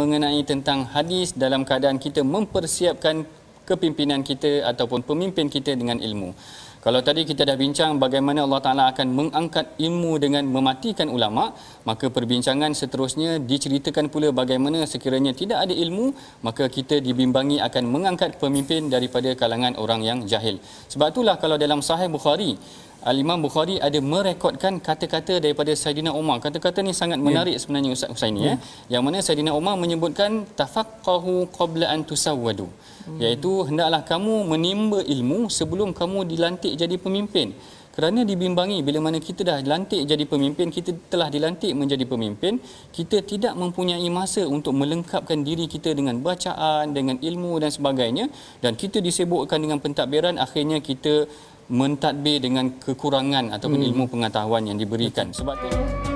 mengenai tentang hadis dalam keadaan kita mempersiapkan kepimpinan kita ataupun pemimpin kita dengan ilmu. Kalau tadi kita dah bincang bagaimana Allah Taala akan mengangkat ilmu dengan mematikan ulama, maka perbincangan seterusnya diceritakan pula bagaimana sekiranya tidak ada ilmu, maka kita dibimbangi akan mengangkat pemimpin daripada kalangan orang yang jahil. Sebab itulah kalau dalam Sahih Bukhari Al-Imam Bukhari ada merekodkan kata-kata daripada Saidina Umar. Kata-kata ni sangat ya. menarik sebenarnya Ustaz Husaini yeah. ya. Yang mana Saidina Umar menyebutkan tafaqahu qabla an tusawwadu. Hmm. Iaitu hendaklah kamu menimba ilmu sebelum kamu dilantik jadi pemimpin. Kerana dibimbangi bila mana kita dah dilantik jadi pemimpin, kita telah dilantik menjadi pemimpin, kita tidak mempunyai masa untuk melengkapkan diri kita dengan bacaan, dengan ilmu dan sebagainya. Dan kita disebutkan dengan pentadbiran, akhirnya kita mentadbir dengan kekurangan ataupun hmm. ilmu pengetahuan yang diberikan. Sebab tu